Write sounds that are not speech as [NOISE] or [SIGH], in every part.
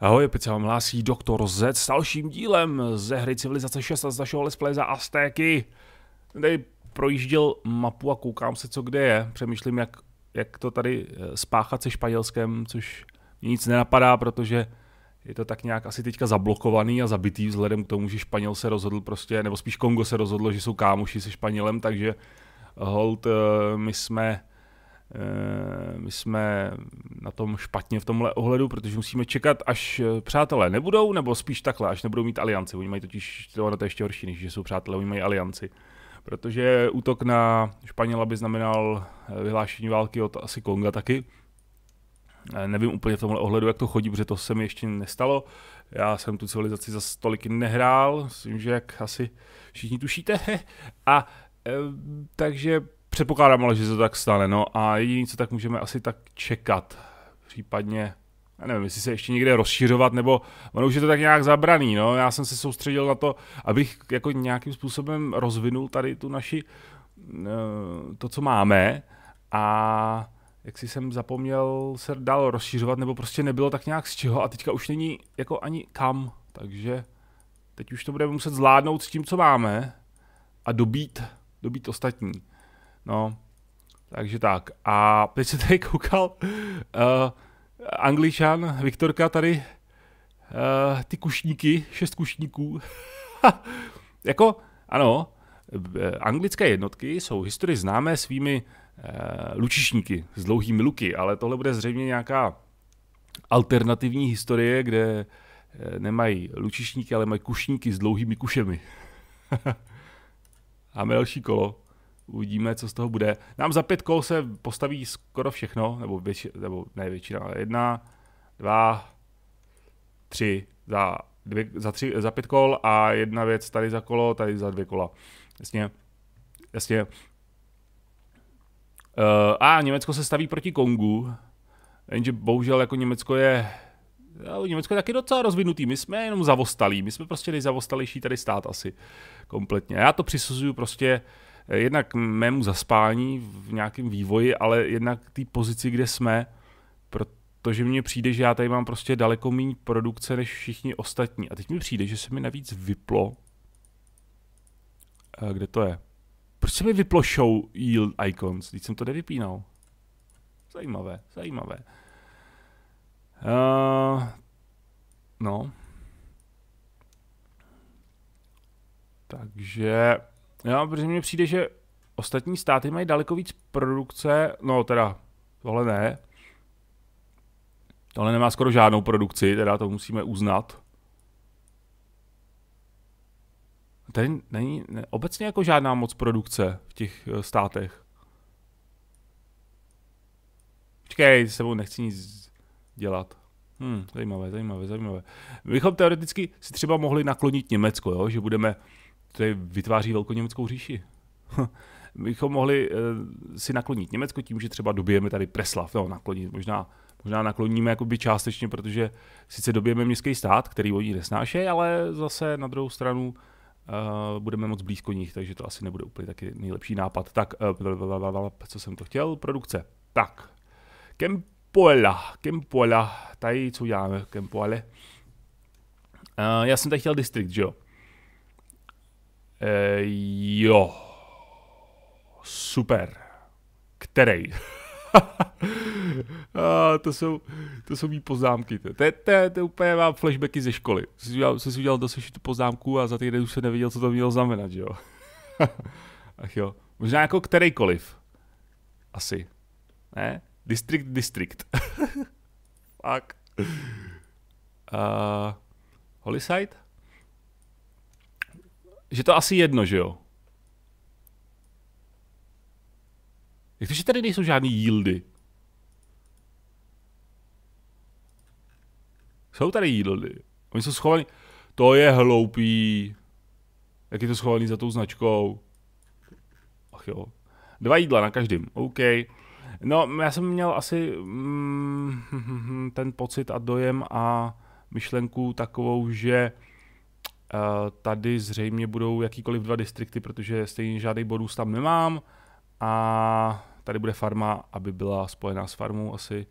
Ahoj, opět se vám hlásí Doktor Z s dalším dílem ze hry Civilizace 6 a z našeho let's za Aztéky. Tady projížděl mapu a koukám se, co kde je. Přemýšlím, jak, jak to tady eh, spáchat se Španělskem, což mě nic nenapadá, protože je to tak nějak asi teďka zablokovaný a zabitý vzhledem k tomu, že Španěl se rozhodl prostě, nebo spíš Kongo se rozhodlo, že jsou kámoši se Španělem, takže hold, eh, my jsme Eh, my jsme na tom špatně v tomhle ohledu, protože musíme čekat, až eh, přátelé nebudou, nebo spíš takhle, až nebudou mít alianci. Oni mají totiž, to je ještě horší, než že jsou přátelé, oni mají alianci. Protože útok na Španěla by znamenal eh, vyhlášení války od asi Konga taky. Nevím úplně v tomhle ohledu, jak to chodí, protože to se mi ještě nestalo. Já jsem tu civilizaci za stoliky nehrál, myslím, že jak asi všichni tušíte. [LAUGHS] A takže Předpokládám ale, že se tak stane, no a jediné, co tak můžeme asi tak čekat, případně já nevím, jestli se ještě někde rozšiřovat, nebo ono už je to tak nějak zabraný, no. Já jsem se soustředil na to, abych jako nějakým způsobem rozvinul tady tu naši, eh, to, co máme a jak si jsem zapomněl se dal rozšiřovat, nebo prostě nebylo tak nějak z čeho a teďka už není jako ani kam, takže teď už to budeme muset zvládnout s tím, co máme a dobít, dobít ostatní. No, takže tak. A teď se tady [LAUGHS] koukal uh, angličan Viktorka tady uh, ty kušníky, šest kušníků. [LAUGHS] jako, ano, eh, anglické jednotky jsou historii známé svými uh, lučišníky s dlouhými luky, ale tohle bude zřejmě nějaká alternativní historie, kde nemají lučišníky, ale mají kušníky s dlouhými kušemi. [LAUGHS] A další kolo uvidíme, co z toho bude. Nám za pět kol se postaví skoro všechno, nebo, větši, nebo ne většina, ale jedna, dva, tři za, dvě, za, tři, za pět kol a jedna věc tady za kolo, tady za dvě kola. Jasně, jasně. Uh, a Německo se staví proti Kongu, jenže bohužel jako Německo je no, Německo je taky docela rozvinutý, my jsme jenom zavostalí, my jsme prostě nejzavostalejší tady stát asi kompletně. Já to přisuzuju prostě uh, jednak mému zaspání v nějakém vývoji, ale jednak té pozici, kde jsme, protože mně přijde, že já tady mám prostě daleko méně produkce než všichni ostatní. A teď mi přijde, že se mi navíc vyplo. A eh, kde to je? Proč se mi vyplo show yield icons? Teď jsem to nevypínal. Zajímavé, zajímavé. Uh, no. Takže já, protože mně přijde, že ostatní státy mají daleko víc produkce, no teda tohle ne, tohle nemá skoro žádnou produkci, teda to musíme uznat. Tady není ne, obecně jako žádná moc produkce v těch eh, státech. Počkej, s sebou nechci nic dělat. Hmm, zajímavé, zajímavé, zajímavé. Bychom teoreticky si třeba mohli naklonit Německo, jo? že budeme tady vytváří velkou německou říši. [LAUGHS] Bychom mohli eh, si naklonit Německo tím, že třeba dobijeme tady Preslav, no, naklonit možná možná nakloníme jakoby částečně, protože sice dobijeme městský stát, který oni nesnáší, ale zase na druhou stranu uh, budeme moc blízko nich, takže to asi nebude úplně taky nejlepší nápad. Tak, uh, co jsem to chtěl? Produkce. Tak, Kempoela, Kempoela, tady co děláme Kempoele? Uh, já jsem tady chtěl distrikt, že jo? E, jo. Super. Který? [LAUGHS] a to jsou, to jsou mý poznámky. To, to, to, to úplně mám flashbacky ze školy. Jsem si udělal, jsem si udělal do sešitu poznámku a za týden už jsem nevěděl, co to mělo znamenat, že jo. [LAUGHS] Ach jo. Možná jako kterýkoliv. Asi. Ne? District, district. [LAUGHS] Fuck. Uh, eh, Holyside? že to asi jedno, že jo? Jak to, že tady nejsou žádný yieldy? Jsou tady yieldy. Oni jsou schovaní. To je hloupý. Jak je to schovaný za tou značkou? Ach jo. Dva jídla na každém. OK. No, já jsem měl asi mm, [LAUGHS] ten pocit a dojem a myšlenku takovou, že Eh, tady zřejmě budou jakýkoliv dva distrikty, protože stejně žádný bonus tam nemám. A tady bude farma, aby byla spojená s farmou asi.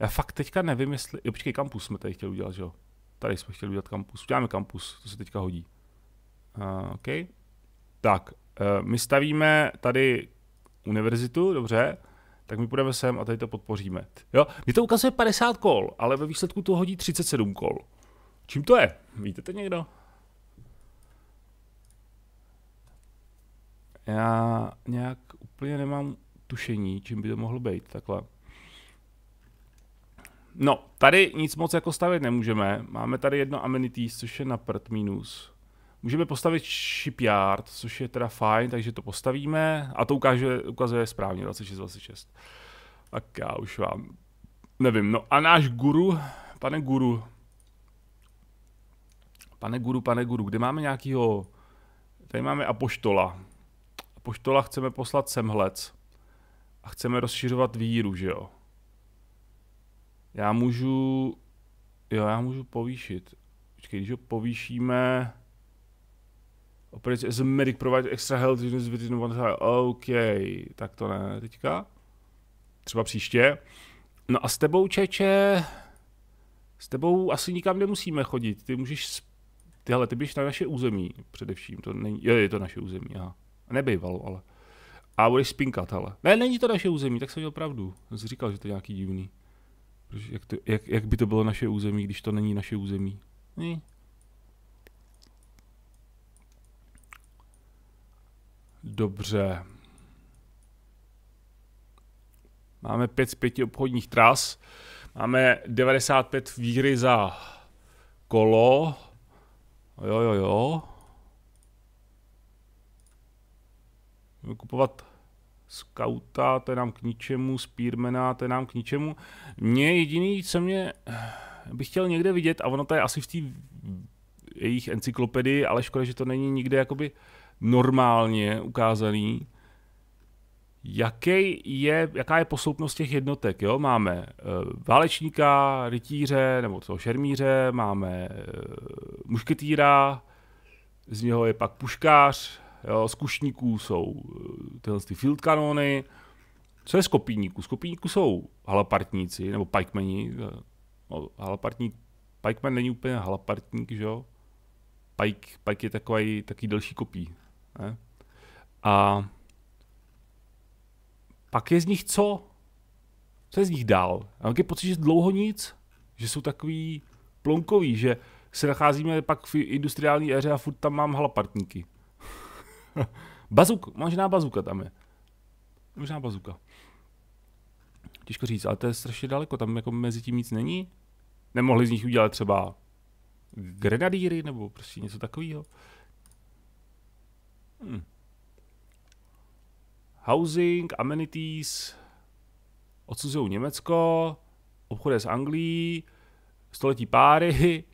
Já fakt teďka nevím, jestli... Jo, počkej, kampus jsme tady chtěli udělat, že jo? Tady jsme chtěli udělat kampus. Uděláme kampus, to se teďka hodí. Uh, OK. Tak, uh, my stavíme tady univerzitu, dobře, tak my půjdeme sem a tady to podpoříme. Jo, mě to ukazuje 50 kol, ale ve výsledku to hodí 37 kol. Čím to je? Víte to někdo? já nějak úplně nemám tušení, čím by to mohlo být, takhle. No, tady nic moc jako stavit nemůžeme. Máme tady jedno amenity, což je na prd minus. Můžeme postavit shipyard, což je teda fajn, takže to postavíme a to ukáže, ukazuje správně 26, 26. Tak já už vám nevím. No a náš guru, pane guru, pane guru, pane guru, kde máme nějakýho, tady máme apoštola, apoštola chceme poslat semhlec a chceme rozšiřovat víru, že jo? Já můžu, jo, já můžu povýšit. Počkej, když ho povýšíme, Opět, as a medic provide extra health units within one time. OK, tak to ne teďka. Třeba příště. No a s tebou, Čeče, s tebou asi nikam nemusíme chodit. Ty můžeš, tyhle, ty běž na naše území především. To není, jo, je to naše území, aha. Nebejvalo, ale. A budeš spinkat, ale. Ne, není to naše území, tak jsem měl pravdu. Já Jsi říkal, že to je nějaký divný. Protože jak, to, jak, jak by to bylo naše území, když to není naše území? Ne. Dobře. Máme 5 z 5 obchodních tras. Máme 95 výhry za kolo. Jo, jo, jo. kupovat Skauta, to je nám k ničemu, Spearmana, to je nám k ničemu. Mě jediný, co mě eh, bych chtěl někde vidět, a ono to je asi v té jejich encyklopedii, ale škoda, že to není nikde jakoby normálně ukázaný, jaký je, jaká je posloupnost těch jednotek. Jo? Máme eh, válečníka, rytíře, nebo toho šermíře, máme eh, mušketýra, z něho je pak puškář, Jo, z kušníků jsou eh, tyhle ty field kanony. Co je z kopíníků? Z kopíníků jsou halapartníci, nebo pikemeni. No, halapartník, pikeman není úplně halapartník, že jo? Pike, pike je takový, taký delší kopí. Ne? A pak je z nich co? Co je z nich dál? A mám je pocit, že dlouho nic, že jsou takový plonkový, že se nacházíme pak v industriální éře a furt tam mám halapartníky. [LAUGHS] Bazuk, možná bazuka tam je. Možná bazuka. Těžko říct, ale to je strašně daleko, tam jako mezi tím nic není. Nemohli z nich udělat třeba grenadíry nebo prostě něco takového. Hmm. Housing, amenities, odsuzují Německo, obchody s Anglií, století páry, [LAUGHS]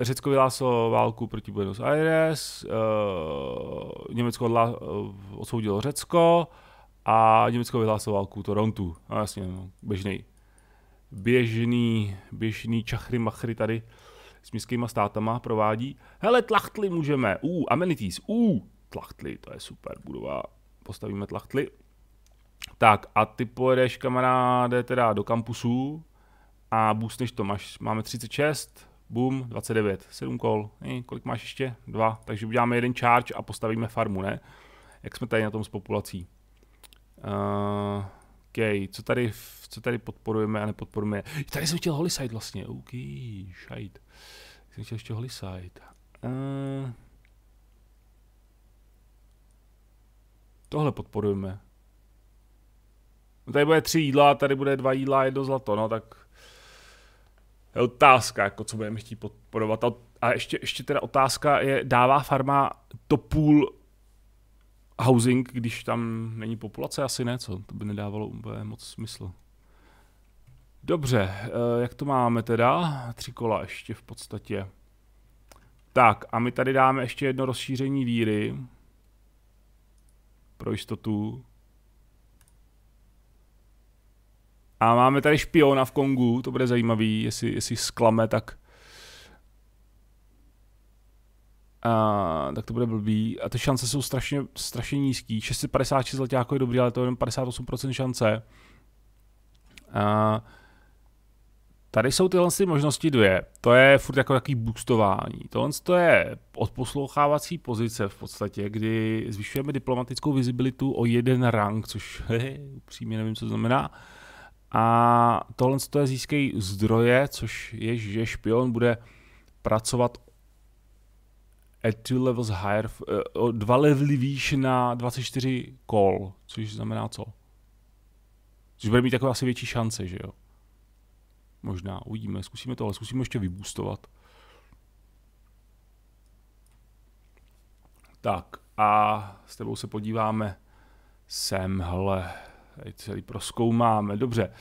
Řecko vyhlásilo válku proti Buenos Aires, uh, Německo odla, uh, odsoudilo Řecko a Německo vyhlásilo válku Torontu. A no, jasně, no, běžný, běžný, běžný čachry machry tady s městskýma státama provádí. Hele, tlachtli můžeme, u, uh, amenities, u, uh, tlachtli, to je super budova, postavíme tlachtli. Tak a ty pojedeš kamaráde teda do kampusu a boostneš to, máš, máme 36, Boom, 29, 7 kol. I kolik máš ještě? Dva. Takže uděláme jeden charge a postavíme farmu, ne? Jak jsme tady na tom s populací? Uh, eh, OK, co tady, co tady podporujeme a nepodporujeme? Tady jsem chtěl Holiside vlastně. OK, šajt. Jsem chtěl ještě Holiside. Uh, eh, tohle podporujeme. No tady bude tři jídla, tady bude dva jídla, jedno zlato, no tak je otázka, jako co budeme chtít podporovat. A, ještě, ještě teda otázka je, dává farma to půl housing, když tam není populace? Asi ne, co? To by nedávalo úplně moc smysl. Dobře, eh, jak to máme teda? Tři kola ještě v podstatě. Tak, a my tady dáme ještě jedno rozšíření víry. Pro jistotu. A máme tady špiona v Kongu, to bude zajímavý, jestli, jestli sklame, tak... A, tak to bude blbý. A ty šance jsou strašně, strašně nízký. 656 jako je dobrý, ale to je jenom 58% šance. A, tady jsou tyhle možnosti dvě. To je furt jako takový boostování. Tohle to je odposlouchávací pozice v podstatě, kdy zvyšujeme diplomatickou vizibilitu o jeden rang, což he, [LAUGHS] upřímně nevím, co to znamená. A tohle to je získají zdroje, což je, že špion bude pracovat at two levels higher, eh, o dva levely výš na 24 kol, což znamená co? Což bude mít takové asi větší šance, že jo? Možná, uvidíme, zkusíme tohle, zkusíme ještě vybustovat. Tak a s tebou se podíváme semhle. Tady celý proskoumáme. Dobře.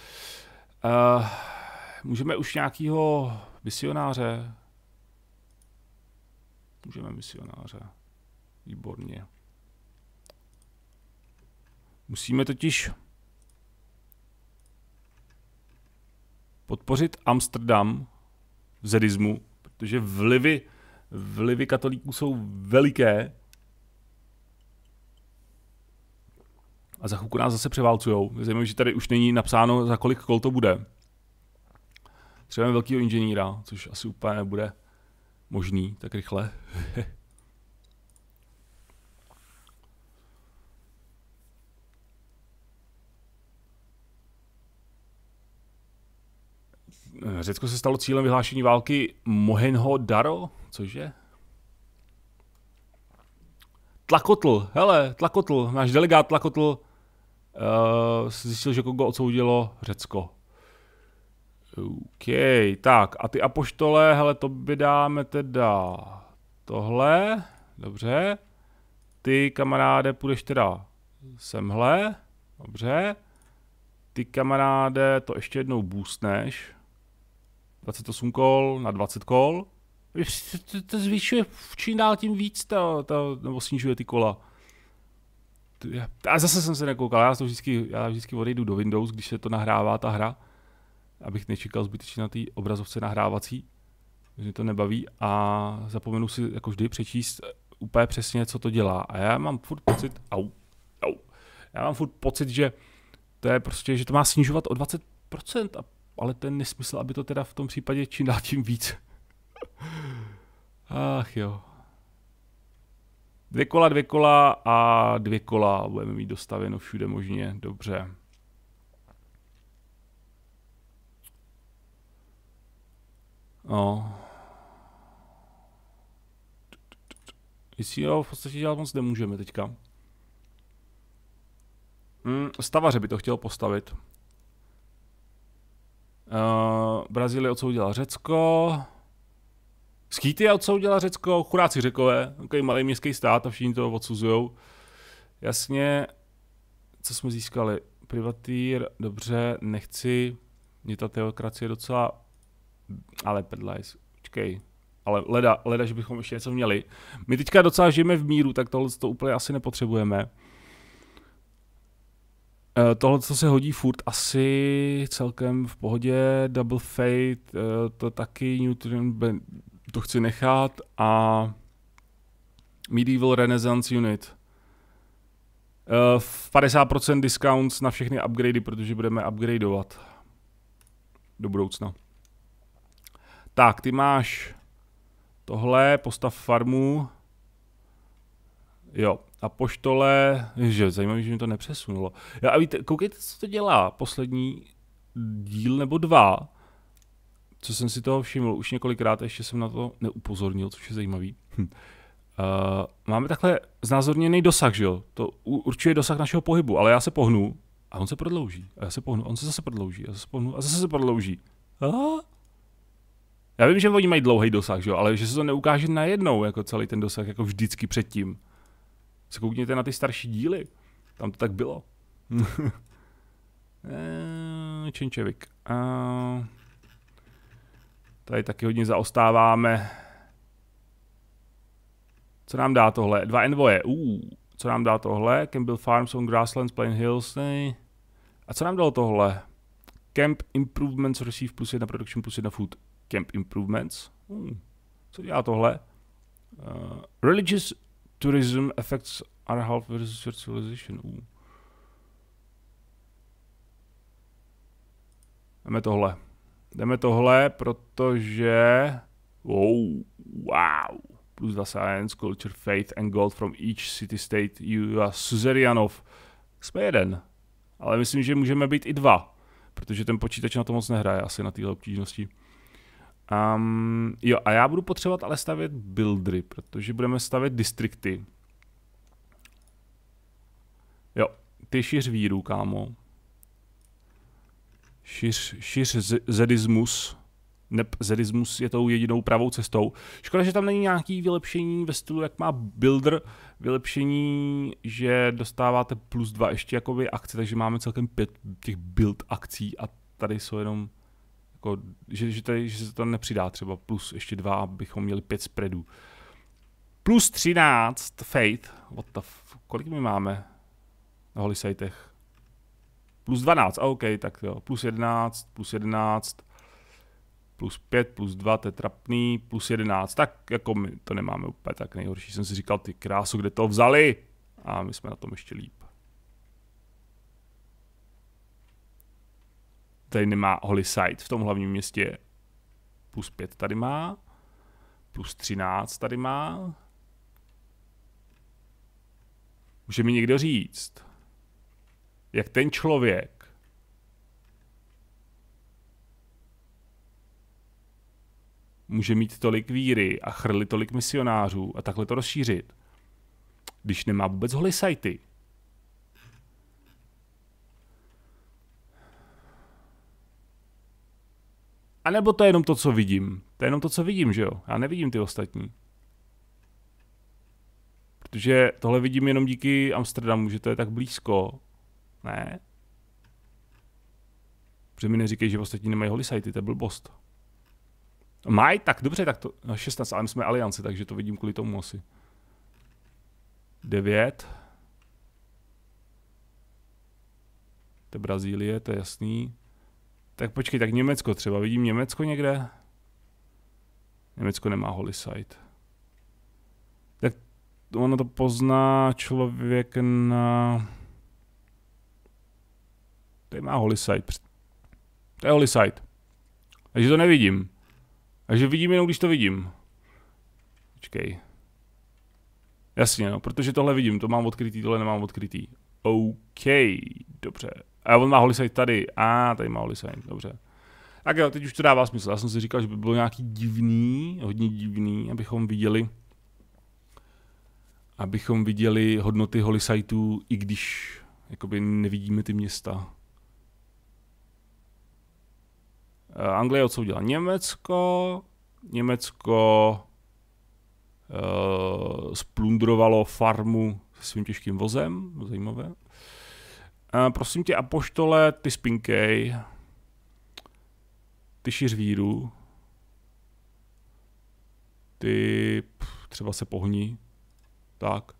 Uh, můžeme už nějakého misionáře? Můžeme misionáře. Výborně. Musíme totiž podpořit Amsterdam v zedismu, protože vlivy, vlivy katolíků jsou veliké a za chvilku nás zase převálcujou. Zajímavé, že tady už není napsáno, za kolik kol to bude. Třeba velkýho inženýra, což asi úplně nebude možný tak rychle. [LAUGHS] Řecko se stalo cílem vyhlášení války Mohenho Daro, cože? Tlakotl, hele, Tlakotl, náš delegát Tlakotl uh, zjistil, že Kongo odsoudilo Řecko. OK, tak a ty apoštole, hele, to by dáme teda tohle, dobře. Ty kamaráde půjdeš teda semhle, dobře. Ty kamaráde to ještě jednou boostneš. 28 kol na 20 kol. To, to zvyšuje čím dál tím víc, ta, ta, nebo snižuje ty kola. A zase jsem se nekoukal, já, to vždycky, já vždycky odejdu do Windows, když se to nahrává ta hra, abych nečekal zbytečně na té obrazovce nahrávací, že to nebaví a zapomenu si jako vždy přečíst eh, úplně přesně, co to dělá. A já mám furt pocit, au, au, já mám furt pocit, že to je prostě, že to má snižovat o 20%, a, ale ten nesmysl, aby to teda v tom případě čím dál tím víc. [LAUGHS] Ach jo. Dvě kola, dvě kola a dvě kola budeme mít dostavěno všude možně, dobře. No. jo, v podstatě dělat moc nemůžeme teďka. Hm, stavaře by to chtěl postavit. Eh, Brazílie odsoudila Řecko. Skýty co udělá Řecko, chudáci Řekové, takový malý městský stát a všichni to odsuzují. Jasně, co jsme získali? Privatýr, dobře, nechci, mě ta teokracie docela, ale pedlajs, počkej, ale leda, leda, že bychom ještě něco měli. My teďka docela žijeme v míru, tak tohle to úplně asi nepotřebujeme. Eh, tohle, co se hodí furt, asi celkem v pohodě. Double Fate, eh, to taky Nutrient to chci nechat a Medieval Renaissance Unit. 50% eh, discounts na všechny upgradey, protože budeme upgradeovat do budoucna. Tak, ty máš tohle, postav farmu. Jo, a poštole, že zajímavé, že mi to nepřesunulo. Já, a víte, koukejte, co to dělá poslední díl nebo dva co jsem si toho všiml už několikrát, ještě jsem na to neupozornil, což je zajímavý. Hm. Uh, máme takhle znázorněný dosah, že jo? To určuje dosah našeho pohybu, ale já se pohnu a on se prodlouží. A já se pohnu, on se zase prodlouží, a zase pohnu a zase se prodlouží. A? Já vím, že oni mají dlouhý dosah, že jo? ale že se to neukáže najednou, jako celý ten dosah, jako vždycky předtím. Se koukněte na ty starší díly. Tam to tak bylo. [LAUGHS] Eh, Čenčevik. Uh... Tady taky hodně zaostáváme. Co nám dá tohle? Dva envoje. Uh, co nám dá tohle? Campbell Farms on Grasslands, Plain Hills. A co nám dalo tohle? Camp Improvements Receive plus jedna Production plus jedna Food. Camp Improvements. Hmm. Co dělá tohle? Uh, religious Tourism Effects are half versus your civilization. Uh. Máme tohle. Jdeme tohle, protože... Wow, wow. Plus the science, culture, faith and gold from each city state you are Suzerianov. Jsme jeden. Ale myslím, že můžeme být i dva. Protože ten počítač na to moc nehraje, asi na téhle obtížnosti. Um, jo, a já budu potřebovat ale stavět buildry, protože budeme stavět distrikty. Jo, ty šiř víru, kámo šiř, šiř zedismus. Nep, zedismus je tou jedinou pravou cestou. Škoda, že tam není nějaký vylepšení ve stylu, jak má builder, vylepšení, že dostáváte plus dva ještě jakoby akce, takže máme celkem pět těch build akcí a tady jsou jenom jako, že, že, tady, že se to nepřidá třeba plus ještě dva, abychom měli pět spreadů. Plus 13 Faith, what the f- kolik my máme na holisajtech? Plus 12, a OK, tak jo. Plus 11, plus 11, plus 5, plus 2, to je trapný, plus 11. Tak jako my to nemáme úplně tak nejhorší. Jsem si říkal, ty krásu, kde to vzali? A my jsme na tom ještě líp. Tady nemá Holy Site v tom hlavním městě. Plus 5 tady má. Plus 13 tady má. Může mi někdo říct, jak ten člověk může mít tolik víry a chrli tolik misionářů a takhle to rozšířit, když nemá vůbec sajty. A nebo to je jenom to, co vidím. To je jenom to, co vidím, že jo? Já nevidím ty ostatní. Protože tohle vidím jenom díky Amsterdamu, že to je tak blízko. Ne. Protože mi neříkej, že ostatní nemají holisajty, to je blbost. Mají, tak dobře, tak to, 16, no, ale my jsme alianci, takže to vidím kvůli tomu asi. 9. To je Brazílie, to je jasný. Tak počkej, tak Německo třeba, vidím Německo někde? Německo nemá holisite. Tak ono to pozná člověk na... Tady má Holisite. To je Holisite. Takže to nevidím. Takže vidím jenom, když to vidím. Počkej. Jasně, no, protože tohle vidím, to mám odkrytý, tohle nemám odkrytý. OK, dobře. A on má Holisite tady. A, ah, tady má Holisite, dobře. Tak jo, teď už to dává smysl. Já jsem si říkal, že by bylo nějaký divný, hodně divný, abychom viděli abychom viděli hodnoty holisajtů, i když jakoby nevidíme ty města. Eh, Anglie odsoudila Německo, Německo uh, splundrovalo farmu se svým těžkým vozem, zajímavé. Uh, prosím tě, apoštole, ty spinkej, ty šiř víru, ty pff, třeba se pohni, tak.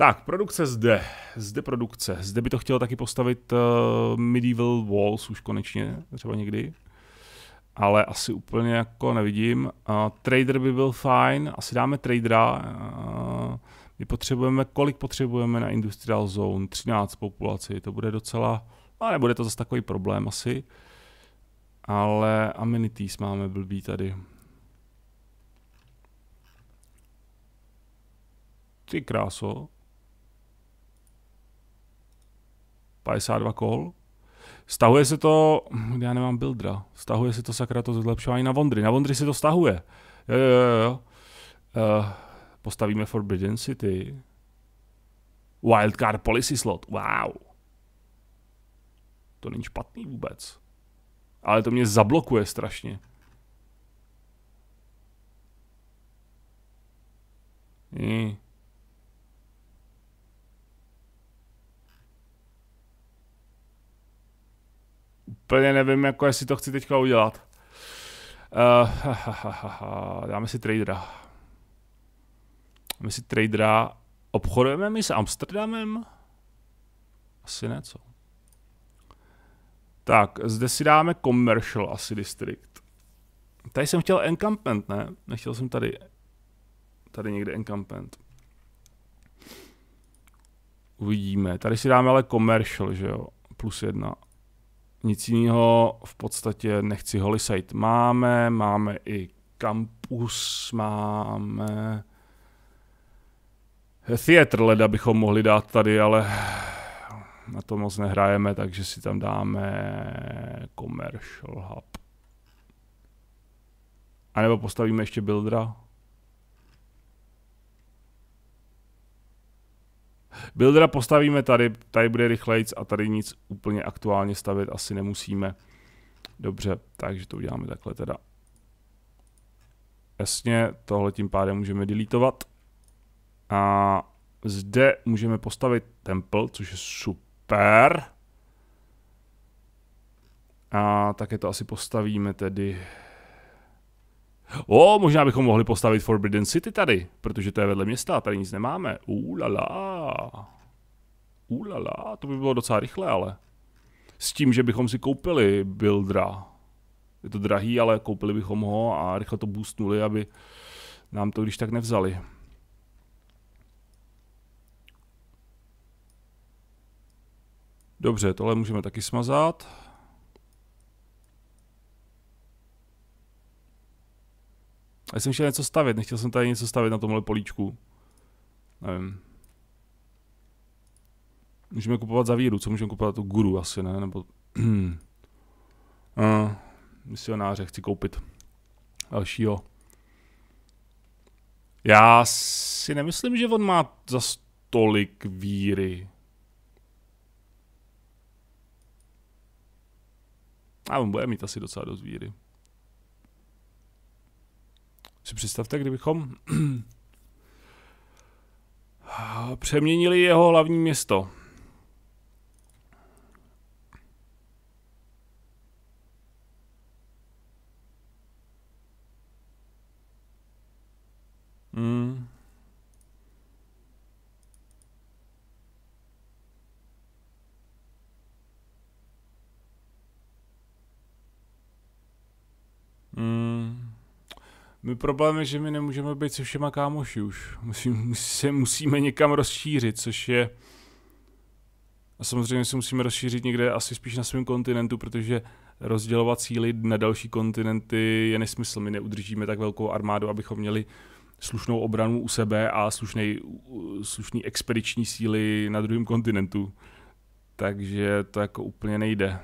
Tak, produkce zde, zde produkce. Zde by to chtělo taky postavit uh, Medieval Walls už konečně, třeba někdy. Ale asi úplně jako nevidím. Uh, trader by byl fajn, asi dáme tradera. Uh, my potřebujeme, kolik potřebujeme na Industrial Zone? 13 populaci, to bude docela, ale no, nebude to zase takový problém asi. Ale amenities máme blbý tady. Ty kráso. 52 kol. Stahuje se to, hm, já nemám buildra, stahuje se to sakra to zlepšování na Vondry. Na Vondry se to stahuje. Jo, jo, jo, jo. Uh, postavíme Forbidden City. Wildcard policy slot, wow. To není špatný vůbec. Ale to mě zablokuje strašně. Hmm. úplně nevím, jako jestli to chci teďka udělat. Uh, [LAUGHS] Dáme si tradera. Dáme si tradera. Obchodujeme my s Amsterdamem? Asi něco. Tak, zde si dáme Commercial asi District. Tady jsem chtěl Encampment, ne? Nechtěl jsem tady. Tady někde Encampment. Uvidíme. Tady si dáme ale Commercial, že jo? Plus jedna nic jiného v podstatě nechci. Holy máme, máme i kampus, máme theater leda bychom mohli dát tady, ale na to moc nehrajeme, takže si tam dáme commercial hub. A nebo postavíme ještě buildera. Buildera postavíme tady, tady bude rychlejc a tady nic úplně aktuálně stavit asi nemusíme. Dobře, takže to uděláme takhle teda. Jasně, tohle tím pádem můžeme deletovat. A zde můžeme postavit temple, což je super. A také to asi postavíme tedy O, možná bychom mohli postavit Forbidden City tady, protože to je vedle města a tady nic nemáme. Ulala. Ulala, to by bylo docela rychle, ale. S tím, že bychom si koupili Buildra. Je to drahý, ale koupili bychom ho a rychle to boostnuli, aby nám to když tak nevzali. Dobře, tohle můžeme taky smazat. Já jsem chtěl něco stavit, nechtěl jsem tady něco stavit na tomhle políčku. Nevím. Můžeme kupovat za víru, co můžeme kupovat? Tu guru asi, ne? Nebo... uh, [CLEARS THROAT] misionáře chci koupit. Dalšího. Já si nemyslím, že on má za tolik víry. A on bude mít asi docela dost víry si představte, kdybychom [CLEARS THROAT] přeměnili jeho hlavní město. Hmm. My problém je, že my nemůžeme být se všema kámoši už. Musím, se musíme někam rozšířit, což je... A samozřejmě se musíme rozšířit někde asi spíš na svém kontinentu, protože rozdělovat síly na další kontinenty je nesmysl. My neudržíme tak velkou armádu, abychom měli slušnou obranu u sebe a slušný, slušný expediční síly na druhém kontinentu. Takže to jako úplně nejde.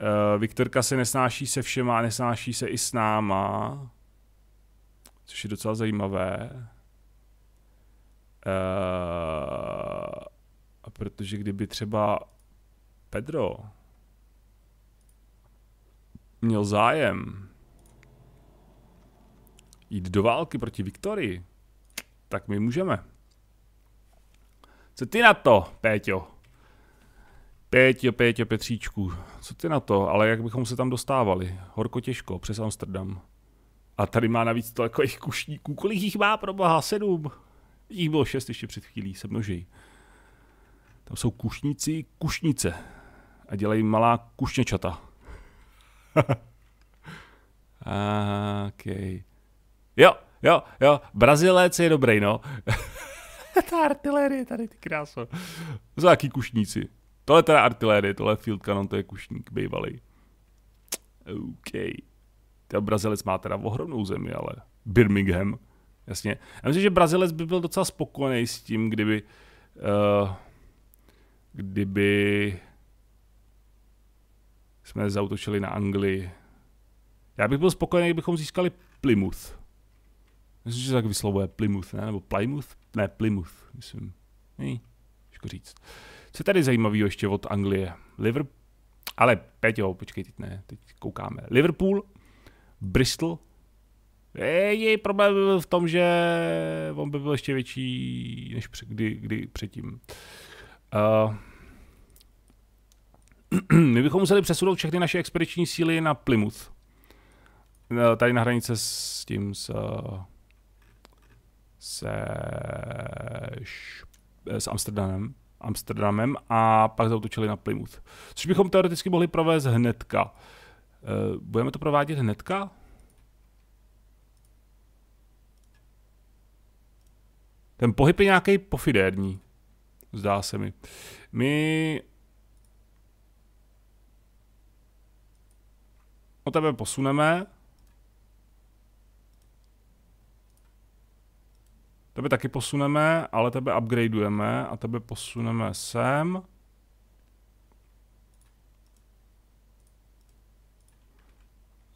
Uh, Viktorka se nesnáší se všema, nesnáší se i s náma, což je docela zajímavé. Uh, protože kdyby třeba Pedro měl zájem jít do války proti Viktorii, tak my můžeme. Co ty na to, Péťo? je Pétě, Petříčku, co ty na to? Ale jak bychom se tam dostávali? Horko těžko, přes Amsterdam. A tady má navíc takových kušníků. Kolik jich má pro boha? Sedm. Jich bylo šest ještě před chvílí, se množí. Tam jsou kušníci, kušnice. A dělají malá kušněčata. [LAUGHS] okay. Jo, jo, jo, Brazilec je dobrý, no. [LAUGHS] Ta artilerie tady, ty kráso. Za jaký kušníci. Tohle teda artilérie, tohle field cannon, to je kušník bývalý. OK. Ten Brazilec má teda ohromnou zemi, ale Birmingham, jasně. Já myslím, že Brazilec by byl docela spokojený s tím, kdyby uh, kdyby jsme zautočili na Anglii. Já bych byl spokojený, kdybychom získali Plymouth. Myslím, že se tak vyslovuje Plymouth, ne? Nebo Plymouth? Ne, Plymouth, myslím. Ne, říct. Uh, co tady zajímavého ještě od Anglie? Liverpool, ale Peťo, počkej, teď ne, teď koukáme. Liverpool, Bristol, je problém byl v tom, že on by byl ještě větší, než před, kdy, kdy předtím. Uh, [CLEARS THROAT] my bychom museli přesunout všechny naše expediční síly na Plymouth. Eh, tady na hranice s tím s, eh, s, s Amsterdamem. Amsterdamem a pak zautočili na Plymouth. Což bychom teoreticky mohli provést hnedka. Eh, budeme to provádět hnedka? Ten pohyb je nějaký pofidérní, zdá se mi. My o tebe posuneme Tebe taky posuneme, ale tebe upgradeujeme a tebe posuneme sem.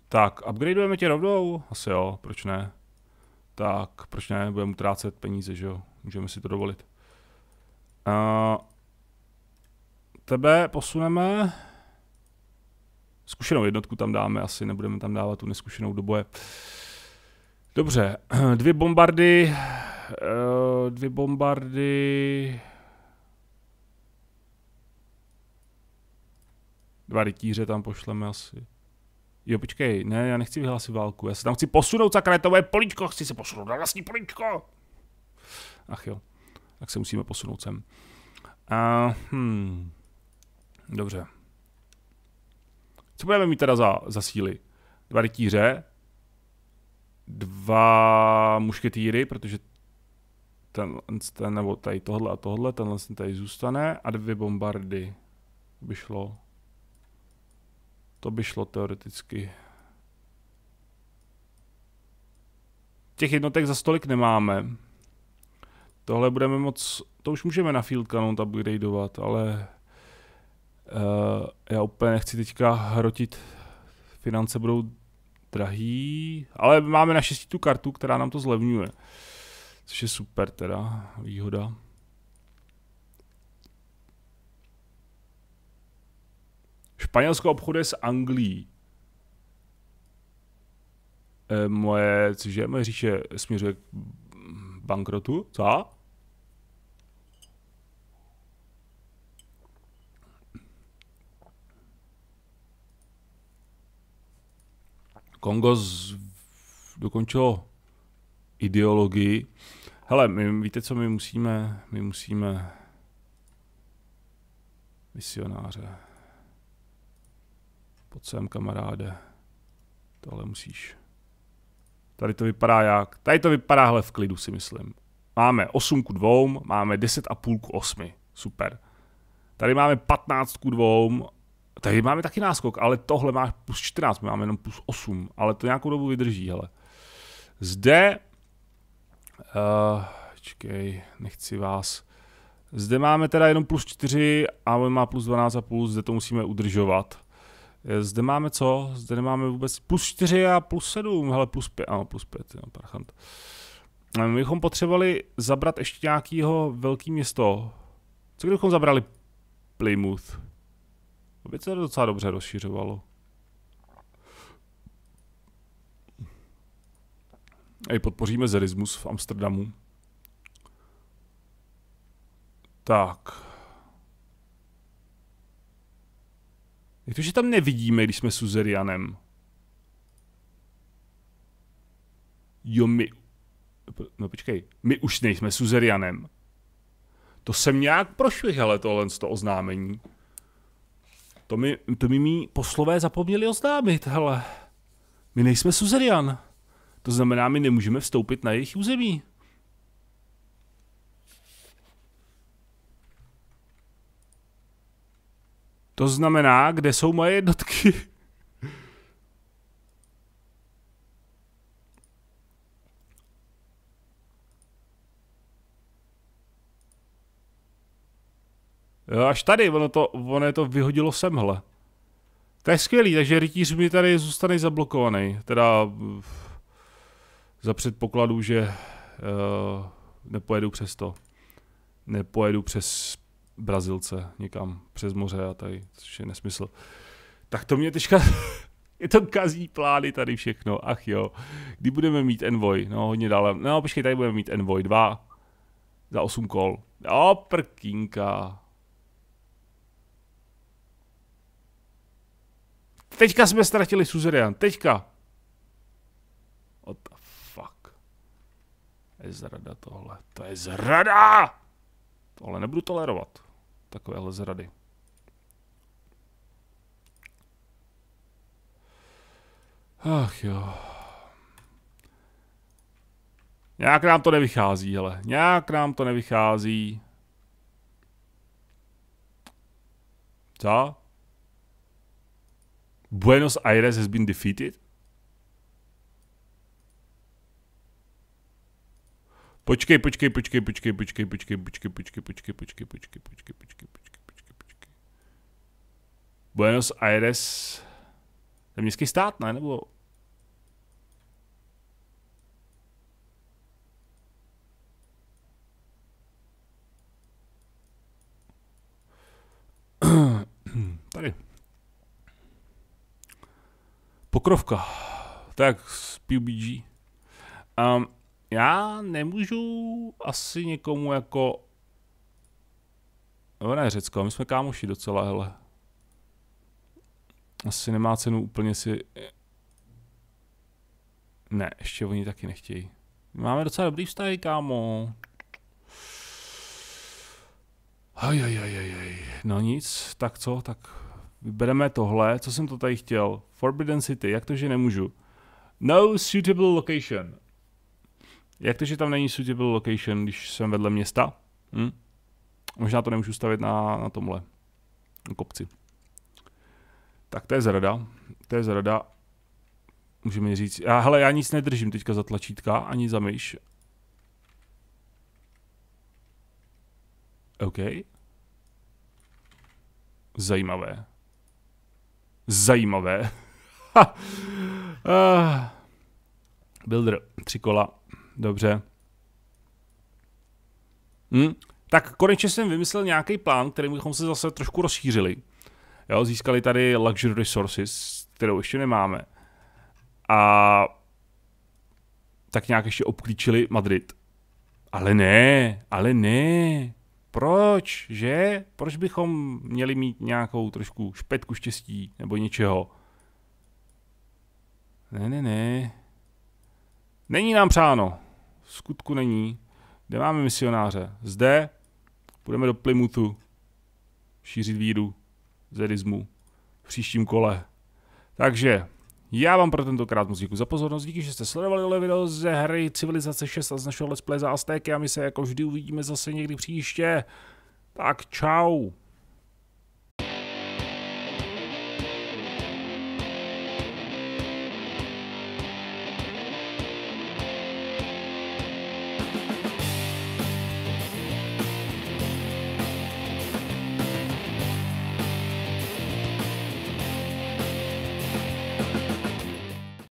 Tak, upgradeujeme tě rovnou? Asi jo, proč ne? Tak, proč ne? Budeme utrácet peníze, že jo? Můžeme si to dovolit. Uh, tebe posuneme. Zkušenou jednotku tam dáme asi, nebudeme tam dávat tu neskušenou do boje. Dobře, [CLEARS THROAT] dvě bombardy, Eh, dvě bombardy, dva rytíře tam pošleme asi. Jo, počkej, ne, já nechci vyhlásit válku, já se tam chci posunout, sakra, to moje poličko. chci se posunout na vlastní poličko, Ach jo, tak se musíme posunout sem. A, hmm. dobře. Co budeme mít teda za, za síly? Dva rytíře, dva mušketýry, protože ten, ten nebo tady tohle a tohle, tenhle ten tady zůstane a dvě bombardy by šlo. To by šlo teoreticky. Těch jednotek za stolik nemáme. Tohle budeme moc, to už můžeme na field cannon upgradeovat, ale uh, já úplně nechci teďka hrotit, finance budou drahý, ale máme naštěstí tu kartu, která nám to zlevňuje. Což je super teda, výhoda. Španělsko obchoduje s Anglií. E, moje, cože, moje říše směřuje k bankrotu, co? Kongo z... dokončilo ideologii, Hele, my, víte co, my musíme, my musíme misionáře. Pod sem, kamaráde. Tohle musíš. Tady to vypadá jak? Tady to vypadá hle v klidu si myslím. Máme 8 ku 2, máme 10 a půl ku 8. Super. Tady máme 15 ku 2, tady máme taky náskok, ale tohle máš plus 14, my máme jenom plus 8, ale to nějakou dobu vydrží, hele. Zde Uh, čekej, nechci vás. Zde máme teda jenom plus 4 a on má plus 12 a plus, zde to musíme udržovat. Eh, zde máme co? Zde nemáme vůbec plus 4 a plus 7, hele plus 5, ano plus 5, jo, parchant. Eh, my bychom potřebovali zabrat ještě nějakého velký město. Co kdybychom zabrali Plymouth? To by se docela dobře rozšiřovalo. i podpoříme zerismus v Amsterdamu. Tak. Jak to, že tam nevidíme, když jsme suzerianem? Jo, my... No počkej, my už nejsme suzerianem. To jsem nějak prošvih, hele, tohle to oznámení. To mi, to mi mý poslové zapomněli oznámit, hele. My nejsme suzerian. To znamená, my nemůžeme vstoupit na jejich území. To znamená, kde jsou moje jednotky? [LAUGHS] Jo, až tady, ono to, ono je to vyhodilo semhle. To je skvělý, takže rytíř mi tady zůstane zablokovaný. Teda za předpokladu, že uh, nepojedu přes to. Nepojedu přes Brazilce někam přes moře a tady, což je nesmysl. Tak to mě teďka, [LAUGHS] je to kazí plány tady všechno, ach jo. Kdy budeme mít Envoy? No hodně dále. No počkej, tady budeme mít Envoy 2 za 8 kol. O, prkínka. Teďka jsme ztratili Suzerian, teďka. je zrada tohle. To je zrada! Tohle nebudu tolerovat. Takovéhle zrady. Ach jo. Nějak nám to nevychází, hele. Nějak nám to nevychází. Co? Buenos Aires has been defeated? Počkej, počkej, počkej, počkej, počkej, počkej, počkej, počkej, počkej, počkej, počkej, počkej, počkej, počkej, počkej, počkej. Buenos Aires. To je městský stát, ne? Nebo... Tady. Pokrovka. Tak, z PUBG. Um, já nemůžu asi někomu jako... No ne Řecko, my jsme kámoši docela, hele. Asi nemá cenu úplně si... Ne, ještě oni taky nechtějí. Máme docela dobrý vztahy, kámo. Ajajajajaj. No nic, tak co, tak vybereme tohle, co jsem to tady chtěl. Forbidden City, jak to, že nemůžu? No suitable location. Jak to, že tam není suitable location, když jsem vedle města? Hm? Možná to nemůžu stavit na, na tomhle na kopci. Tak to je zrada. To je zrada. Můžeme říct. Já, hele, já nic nedržím teďka za tlačítka, ani za myš. OK. Zajímavé. Zajímavé. [LAUGHS] Ah. builder, tři kola dobře. Hm. Tak konečně jsem vymyslel nějaký plán, který bychom se zase trošku rozšířili. Jo, získali tady Luxury Resources, kterou ještě nemáme. A tak nějak ještě obklíčili Madrid. Ale ne, ale ne. Proč, že? Proč bychom měli mít nějakou trošku špetku štěstí nebo něčeho? Ne, ne, ne. Není nám přáno. V skutku není. Kde máme misionáře? Zde. Půjdeme do Plymouthu. Šířit víru. Zedismu. V příštím kole. Takže, já vám pro tentokrát moc děkuji za pozornost, díky, že jste sledovali tohle video ze hry Civilizace 6 a z našeho Let's Play za Aztéky a my se jako vždy uvidíme zase někdy příště. Tak čau.